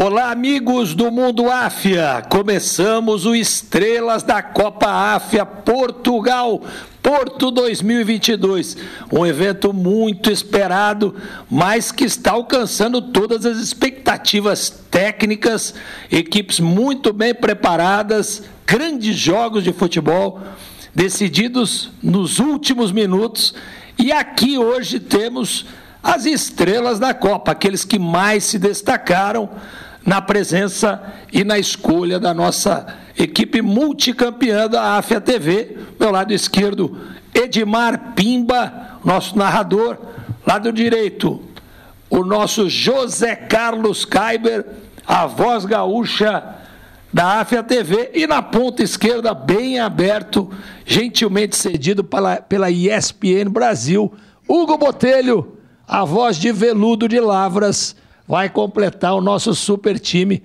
Olá, amigos do Mundo Áfia! Começamos o Estrelas da Copa Áfia Portugal Porto 2022, um evento muito esperado, mas que está alcançando todas as expectativas técnicas, equipes muito bem preparadas, grandes jogos de futebol decididos nos últimos minutos. E aqui hoje temos as estrelas da Copa, aqueles que mais se destacaram na presença e na escolha da nossa equipe multicampeã da AFIA TV. Meu lado esquerdo, Edmar Pimba, nosso narrador. Lado direito, o nosso José Carlos Kaiber, a voz gaúcha da AFIA TV. E na ponta esquerda, bem aberto, gentilmente cedido pela, pela ESPN Brasil, Hugo Botelho, a voz de veludo de Lavras vai completar o nosso super time.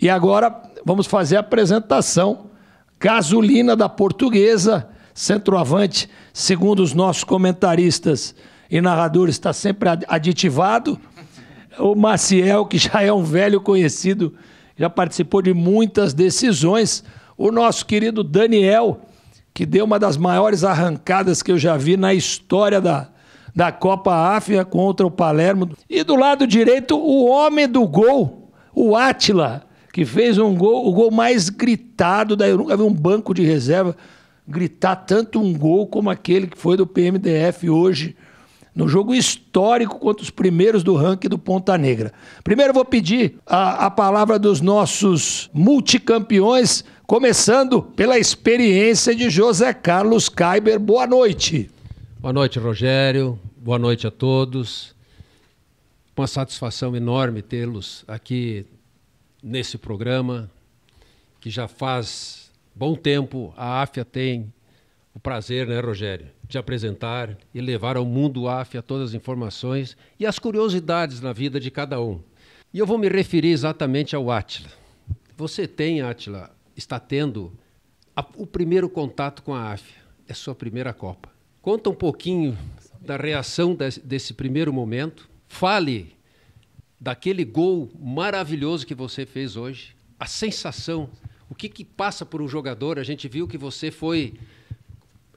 E agora vamos fazer a apresentação. Gasolina da Portuguesa, centroavante, segundo os nossos comentaristas e narradores, está sempre aditivado. O Maciel, que já é um velho conhecido, já participou de muitas decisões. O nosso querido Daniel, que deu uma das maiores arrancadas que eu já vi na história da, da Copa África contra o Palermo. E do lado direito, o homem do gol, o Atila que fez um gol, o gol mais gritado da. Eu nunca vi um banco de reserva gritar tanto um gol como aquele que foi do PMDF hoje, no jogo histórico contra os primeiros do ranking do Ponta Negra. Primeiro vou pedir a, a palavra dos nossos multicampeões, começando pela experiência de José Carlos Kaiber. Boa noite. Boa noite, Rogério. Boa noite a todos. Uma satisfação enorme tê-los aqui nesse programa, que já faz bom tempo a AFIA tem o prazer, né, Rogério, de apresentar e levar ao mundo AFIA todas as informações e as curiosidades na vida de cada um. E eu vou me referir exatamente ao Átila. Você tem, Átila, está tendo a, o primeiro contato com a AFIA. É sua primeira Copa. Conta um pouquinho da reação desse, desse primeiro momento. Fale daquele gol maravilhoso que você fez hoje. A sensação, o que, que passa por um jogador? A gente viu que você foi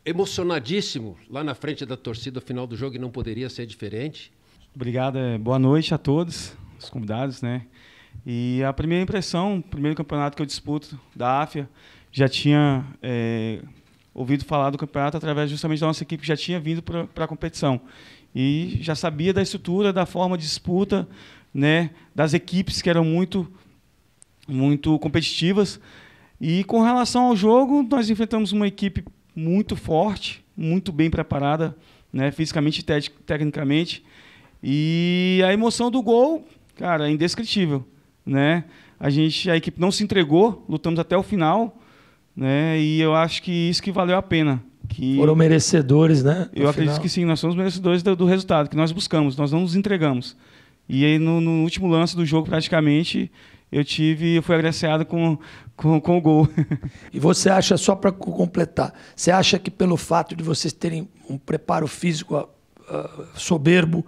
emocionadíssimo lá na frente da torcida no final do jogo e não poderia ser diferente. Obrigado, é, boa noite a todos os convidados, né? E a primeira impressão, o primeiro campeonato que eu disputo da AFIA, já tinha é, ouvido falar do campeonato através justamente da nossa equipe que já tinha vindo para a competição. E já sabia da estrutura, da forma de disputa, né, das equipes que eram muito, muito competitivas. E com relação ao jogo, nós enfrentamos uma equipe muito forte, muito bem preparada, né, fisicamente e tecnicamente. E a emoção do gol, cara, é indescritível, né? A gente, a equipe não se entregou, lutamos até o final, né? E eu acho que isso que valeu a pena. Que Foram merecedores, né? Eu acredito que sim, nós somos merecedores do, do, resultado que nós buscamos, nós não nos entregamos. E aí, no, no último lance do jogo, praticamente, eu tive, eu fui agraciado com, com, com o gol. e você acha, só para completar, você acha que pelo fato de vocês terem um preparo físico uh, soberbo,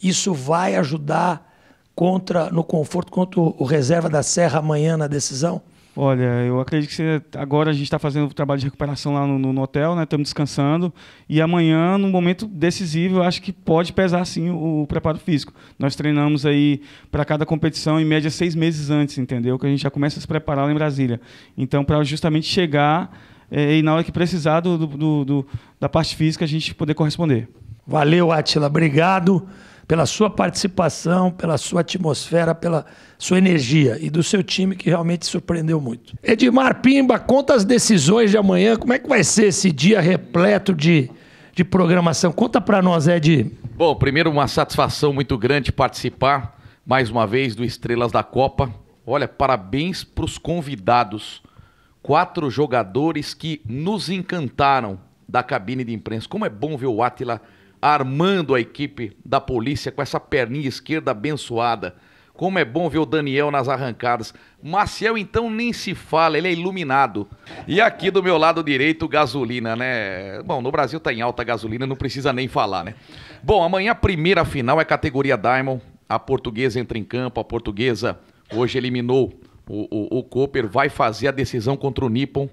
isso vai ajudar contra no conforto contra o reserva da Serra amanhã na decisão? Olha, eu acredito que você, agora a gente está fazendo o trabalho de recuperação lá no, no hotel, né? Estamos descansando. E amanhã, num momento decisivo, eu acho que pode pesar sim o, o preparo físico. Nós treinamos aí para cada competição em média seis meses antes, entendeu? Que a gente já começa a se preparar lá em Brasília. Então, para justamente chegar é, e na hora que precisar do, do, do, da parte física, a gente poder corresponder. Valeu, Atila. Obrigado pela sua participação, pela sua atmosfera, pela sua energia e do seu time que realmente surpreendeu muito. Edmar Pimba, conta as decisões de amanhã, como é que vai ser esse dia repleto de, de programação? Conta para nós, Ed. Bom, primeiro uma satisfação muito grande participar mais uma vez do Estrelas da Copa. Olha, parabéns para os convidados. Quatro jogadores que nos encantaram da cabine de imprensa. Como é bom ver o Atila armando a equipe da polícia com essa perninha esquerda abençoada. Como é bom ver o Daniel nas arrancadas. Maciel, então, nem se fala, ele é iluminado. E aqui do meu lado direito, gasolina, né? Bom, no Brasil tá em alta gasolina, não precisa nem falar, né? Bom, amanhã a primeira final é categoria Diamond. A portuguesa entra em campo, a portuguesa hoje eliminou o, o, o Cooper, vai fazer a decisão contra o Nippon,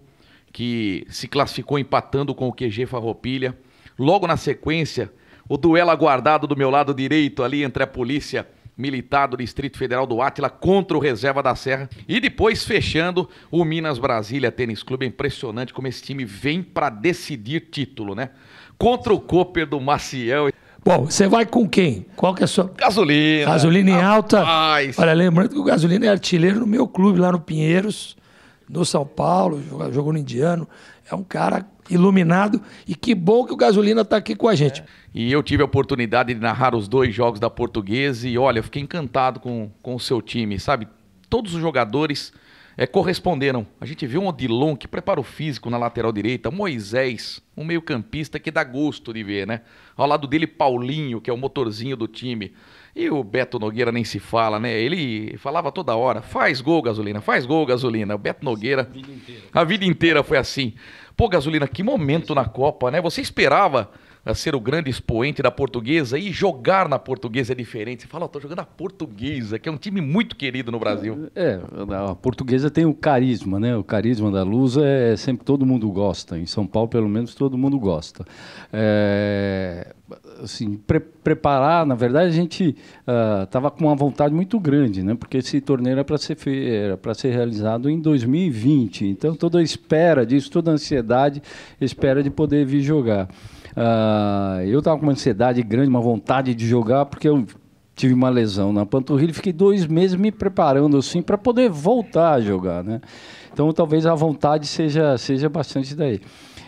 que se classificou empatando com o QG Farroupilha. Logo na sequência, o duelo aguardado do meu lado direito ali entre a polícia militar do Distrito Federal do Átila contra o Reserva da Serra. E depois fechando o Minas Brasília Tênis Clube. É impressionante como esse time vem para decidir título, né? Contra o Cooper do Maciel. Bom, você vai com quem? Qual que é a sua. Gasolina. Gasolina em alta. Rapaz. Olha, lembrando que o gasolina é artilheiro no meu clube, lá no Pinheiros, no São Paulo, jogou no Indiano. É um cara iluminado. E que bom que o Gasolina está aqui com a gente. É. E eu tive a oportunidade de narrar os dois jogos da Portuguesa e olha, fiquei encantado com, com o seu time, sabe? Todos os jogadores é, corresponderam. A gente viu um Odilon que prepara o físico na lateral direita, Moisés, um meio-campista que dá gosto de ver, né? Ao lado dele, Paulinho, que é o motorzinho do time. E o Beto Nogueira nem se fala, né? Ele falava toda hora: faz gol, gasolina, faz gol, gasolina. O Beto Nogueira. A vida inteira, a vida inteira foi assim. Pô, gasolina, que momento na Copa, né? Você esperava ser o grande expoente da portuguesa e jogar na portuguesa é diferente. Você fala, estou oh, jogando a portuguesa, que é um time muito querido no Brasil. É, é a portuguesa tem o carisma, né? O carisma da luz é, é sempre todo mundo gosta. Em São Paulo, pelo menos, todo mundo gosta. É, assim, pre preparar, na verdade, a gente estava ah, uh, com uma vontade muito grande, né? Porque esse torneio era para ser, ser realizado em 2020. Então, toda a espera disso, toda a ansiedade, espera de poder vir jogar. Uh, eu tava com uma ansiedade grande, uma vontade de jogar, porque eu tive uma lesão na panturrilha e fiquei dois meses me preparando assim para poder voltar a jogar, né? Então talvez a vontade seja, seja bastante daí.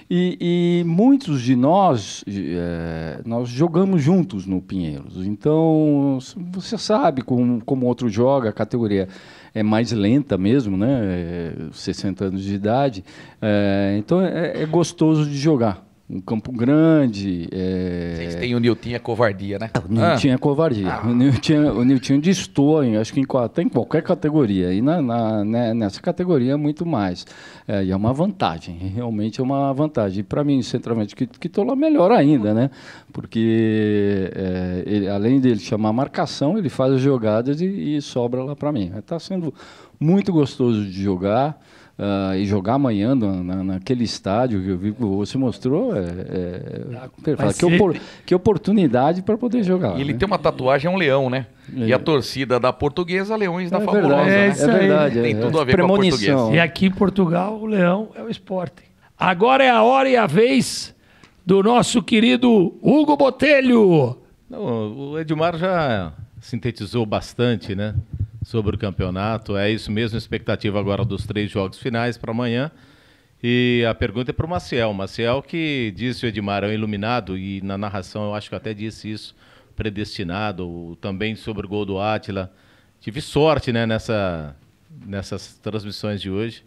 E, e muitos de nós, é, nós jogamos juntos no Pinheiros. Então, você sabe como, como outro joga, a categoria é mais lenta mesmo, né? É, 60 anos de idade. Eh, então, é, então, é gostoso de jogar um campo grande. É... Vocês têm o Nilton é covardia, né? É, o Nilton ah. é covardia. Ah. O, Nilton, é, o Nilton destoa, acho que em, até em qualquer categoria. E na, na né, nessa categoria é muito mais. É, e é uma vantagem, realmente é uma vantagem. E para mim, centralmente, que, que estou lá melhor ainda, né? Porque é, ele, além dele chamar marcação, ele faz as jogadas e, e sobra lá para mim. Está sendo muito gostoso de jogar uh, e jogar amanhã na, na, naquele estádio que eu vi você mostrou, é, é, ah, que, opor, que, oportunidade para poder jogar. E ele né? tem uma tatuagem, é um leão, né? É. E a torcida da portuguesa, Leões da é Fabulosa. né? É, é verdade. Tem é, tudo é. a ver com a portuguesa. E aqui em Portugal, o leão é o esporte. Agora é a hora e a vez do nosso querido Hugo Botelho. Não, o Edmar já sintetizou bastante, né? sobre o campeonato. É isso mesmo, expectativa agora dos três jogos finais para amanhã. E a pergunta é para o Maciel. Maciel que disse o Edmar é um iluminado, e na narração eu acho que até disse isso, predestinado, também sobre o gol do Átila. Tive sorte né, nessa, nessas transmissões de hoje,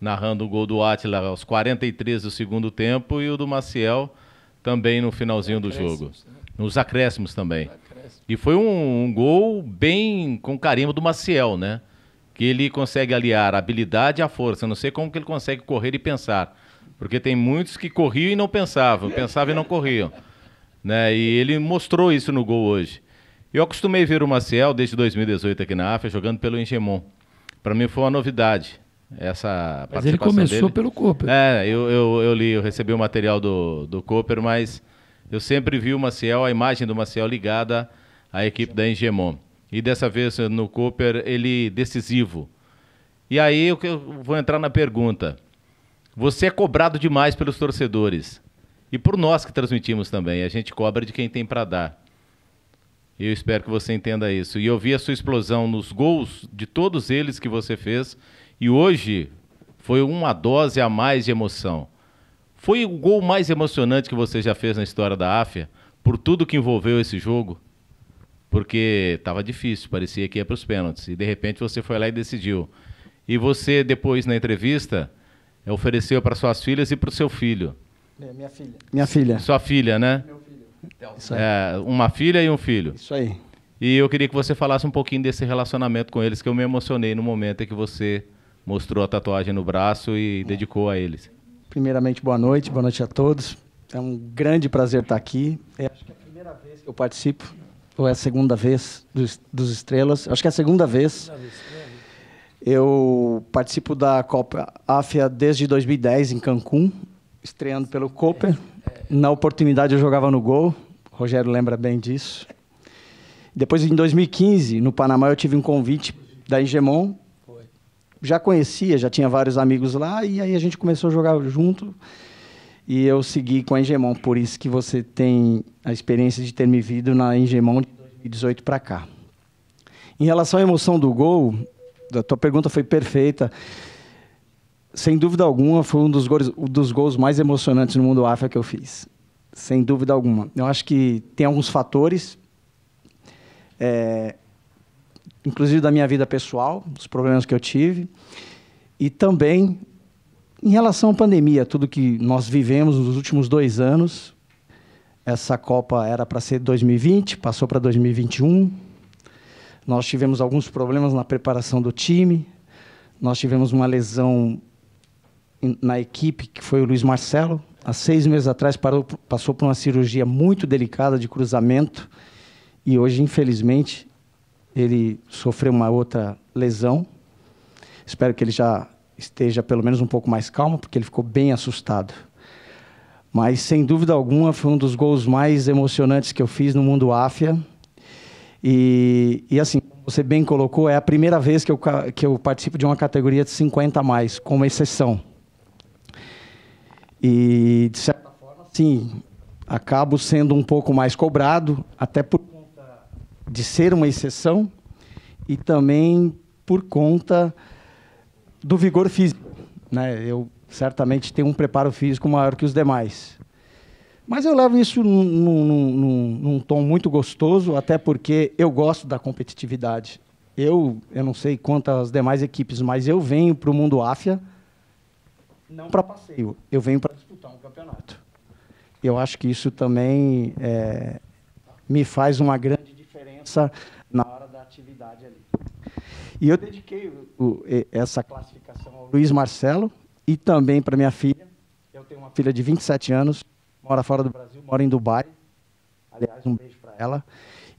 narrando o gol do Átila aos 43 do segundo tempo e o do Maciel também no finalzinho do jogo. Né? Nos acréscimos também. E foi um, um, gol bem com carimbo do Maciel, né? Que ele consegue aliar a habilidade à força. Eu não sei como que ele consegue correr e pensar. Porque tem muitos que corriam e não pensavam, pensavam e não corriam. Né? E ele mostrou isso no gol hoje. Eu acostumei ver o Maciel desde 2018 aqui na África, jogando pelo Engemon. Para mim foi uma novidade essa mas participação Mas ele começou dele. pelo Cooper. É, eu, eu, eu, li, eu recebi o material do, do Cooper, mas eu sempre vi o Maciel, a imagem do Maciel ligada à equipe da Engemon. E dessa vez eh, no Cooper, ele é decisivo. E aí eu vou entrar na pergunta. Você é cobrado demais pelos torcedores. E por nós que transmitimos também. A gente cobra de quem tem para dar. Eu espero que você entenda isso. E eu vi a sua explosão nos gols de todos eles que você fez. E hoje foi uma dose a mais de emoção. Foi o gol mais emocionante que você já fez na história da Áfia, por tudo que envolveu esse jogo? Porque estava difícil, parecia que ia para os pênaltis. E de repente você foi lá e decidiu. E você, depois na entrevista, é, ofereceu para suas filhas e para o seu filho. É, minha filha. Minha filha. Sua filha, né? Meu filho. Então, é, uma filha e um filho. Isso aí. E eu queria que você falasse um pouquinho desse relacionamento com eles, que eu me emocionei no momento em que você mostrou a tatuagem no braço e é. dedicou a eles. Primeiramente, boa noite, boa noite a todos. É um grande prazer estar aqui. É, acho que é a primeira vez que eu participo, ou é a segunda vez dos, dos Estrelas. Acho que é a segunda vez. Eu participo da Copa Áfia desde 2010 em Cancún, estreando pelo Cooper. É. Na oportunidade eu jogava no gol, o Rogério lembra bem disso. Depois, em 2015, no Panamá, eu tive um convite da Ingemon já conhecia, já tinha vários amigos lá, e aí a gente começou a jogar junto. E eu segui com a Engemão, por isso que você tem a experiência de ter me vindo na Engemão de 2018 para cá. Em relação à emoção do gol, a tua pergunta foi perfeita. Sem dúvida alguma, foi um dos gols, um dos gols mais emocionantes no mundo África que eu fiz. Sem dúvida alguma. Eu acho que tem alguns fatores. É, inclusive da minha vida pessoal, dos problemas que eu tive, e também em relação à pandemia, tudo que nós vivemos nos últimos dois anos. Essa Copa era para ser 2020, passou para 2021. Nós tivemos alguns problemas na preparação do time. Nós tivemos uma lesão na equipe, que foi o Luiz Marcelo. Há seis meses atrás parou, passou por uma cirurgia muito delicada de cruzamento. E hoje, infelizmente, ele sofreu uma outra lesão. Espero que ele já esteja pelo menos um pouco mais calmo, porque ele ficou bem assustado. Mas sem dúvida alguma foi um dos gols mais emocionantes que eu fiz no mundo Áfia. E, e assim, você bem colocou, é a primeira vez que eu, que eu participo de uma categoria de 50 a mais, uma exceção. E de certa forma, sim, acabo sendo um pouco mais cobrado, até por de ser uma exceção e também por conta do vigor físico. Né? Eu certamente tenho um preparo físico maior que os demais. Mas eu levo isso num, num, num, num tom muito gostoso, até porque eu gosto da competitividade. Eu, eu não sei quantas demais equipes, mas eu venho para o mundo Áfia não para passeio, eu venho para disputar um campeonato. Eu acho que isso também é, me faz uma grande pensa na hora da atividade ali. E eu dediquei o, o, essa classificação ao Luiz Marcelo e também para minha filha. Eu tenho uma filha de 27 anos, mora fora do Brasil, mora em Dubai. Aliás, um beijo para ela.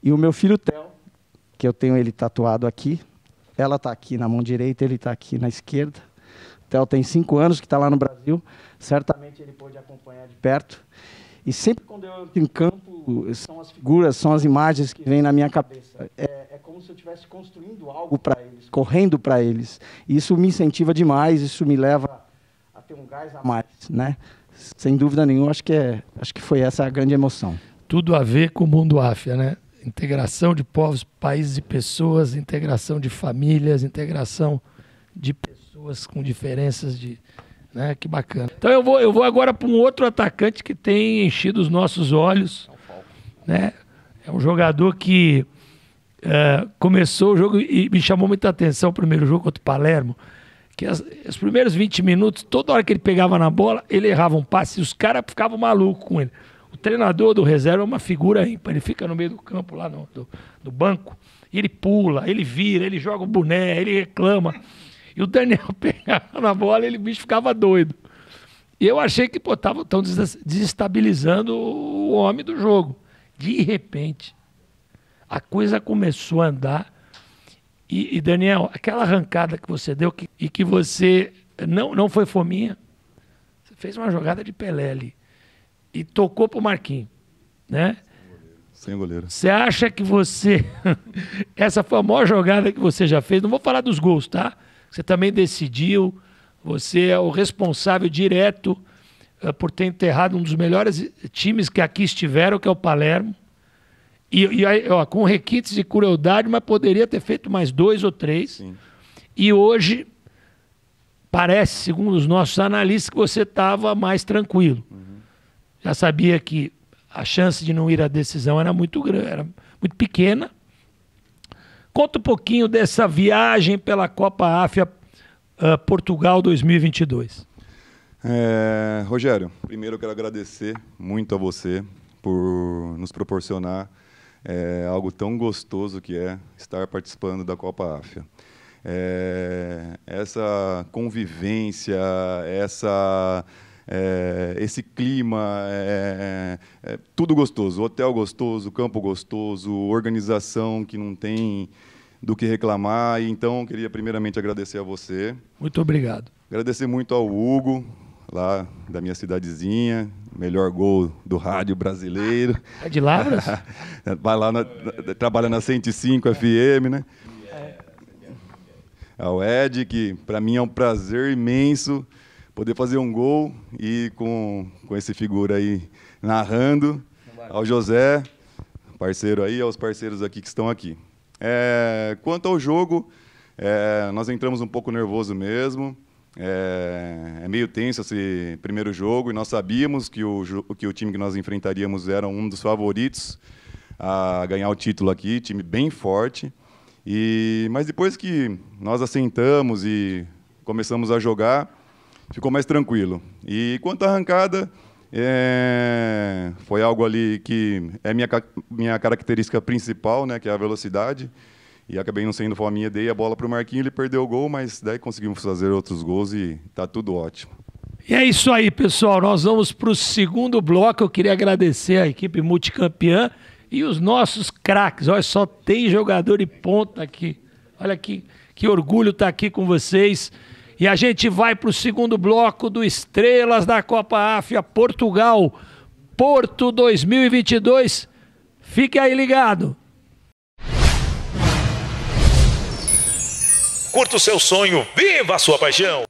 E o meu filho Theo, que eu tenho ele tatuado aqui. Ela está aqui na mão direita, ele está aqui na esquerda. Theo tem cinco anos que está lá no Brasil. Certamente ele pôde acompanhar de perto. E sempre quando eu entro em campo, são as figuras, são as imagens que vêm na minha cabeça. É, é como se eu estivesse construindo algo para eles, correndo para eles. E isso me incentiva demais, isso me leva a ter um gás a mais, né? Sem dúvida nenhuma, acho que, é, acho que foi essa a grande emoção. Tudo a ver com o mundo Áfia, né? Integração de povos, países e pessoas, integração de famílias, integração de pessoas com diferenças de, né? Que bacana. Então eu vou, eu vou agora para um outro atacante que tem enchido os nossos olhos. É né? É um jogador que eh, começou o jogo e me chamou muita atenção o primeiro jogo contra o Palermo. Que as, os primeiros 20 minutos, toda hora que ele pegava na bola, ele errava um passe e os caras ficavam malucos com ele. O treinador do reserva é uma figura ímpar. Ele fica no meio do campo, lá no, do, do banco. Ele pula, ele vira, ele joga o boné, ele reclama. E o Daniel pegava na bola e ele, bicho ficava doido. E eu achei que estão desestabilizando o homem do jogo. De repente, a coisa começou a andar. E, e Daniel, aquela arrancada que você deu que, e que você não, não foi fominha, você fez uma jogada de Pelé ali e tocou para o Marquinhos, né? Sem goleiro. Você acha que você. Essa foi a maior jogada que você já fez. Não vou falar dos gols, tá? Você também decidiu, você é o responsável direto uh, por ter enterrado um dos melhores times que aqui estiveram, que é o Palermo. E, e aí, ó, com requintes e crueldade, mas poderia ter feito mais dois ou três. Sim. E hoje, parece, segundo os nossos analistas, que você estava mais tranquilo. Uhum. Já sabia que a chance de não ir à decisão era muito grande, era muito pequena, Conta um pouquinho dessa viagem pela Copa Áfia uh, ah, Portugal 2022. É, Rogério, primeiro eu quero agradecer muito a você por nos proporcionar é, algo tão gostoso que é estar participando da Copa Áfia. É, essa convivência, essa é, esse clima, é, é, é, tudo gostoso, hotel gostoso, campo gostoso, organização que não tem do que reclamar. Então, queria primeiramente agradecer a você. Muito obrigado. Agradecer muito ao Hugo, lá da minha cidadezinha, melhor gol do rádio brasileiro. É de Lavras? Vai lá, na, trabalha na 105 FM, né? É. Ao Ed, que para mim é um prazer imenso poder fazer um gol e com, com esse figura aí narrando, ao José, parceiro aí, aos parceiros aqui que estão aqui. É, quanto ao jogo, é, nós entramos um pouco nervoso mesmo. É, é, meio tenso esse primeiro jogo e nós sabíamos que o, que o time que nós enfrentaríamos era um dos favoritos a ganhar o título aqui, time bem forte. E, mas depois que nós assentamos e começamos a jogar, ficou mais tranquilo. E quanto à arrancada, é, foi algo ali que é minha, minha característica principal, né, que é a velocidade. E acabei não sendo fominha, dei a bola para o Marquinhos, ele perdeu o gol, mas daí conseguimos fazer outros gols e tá tudo ótimo. E é isso aí, pessoal. Nós vamos para o segundo bloco. Eu queria agradecer a equipe multicampeã e os nossos craques. Olha, só tem jogador de ponta aqui. Olha que, que orgulho estar tá aqui com vocês. E a gente vai para o segundo bloco do Estrelas da Copa África, Portugal, Porto 2022. Fique aí ligado. Curta o seu sonho, viva a sua paixão!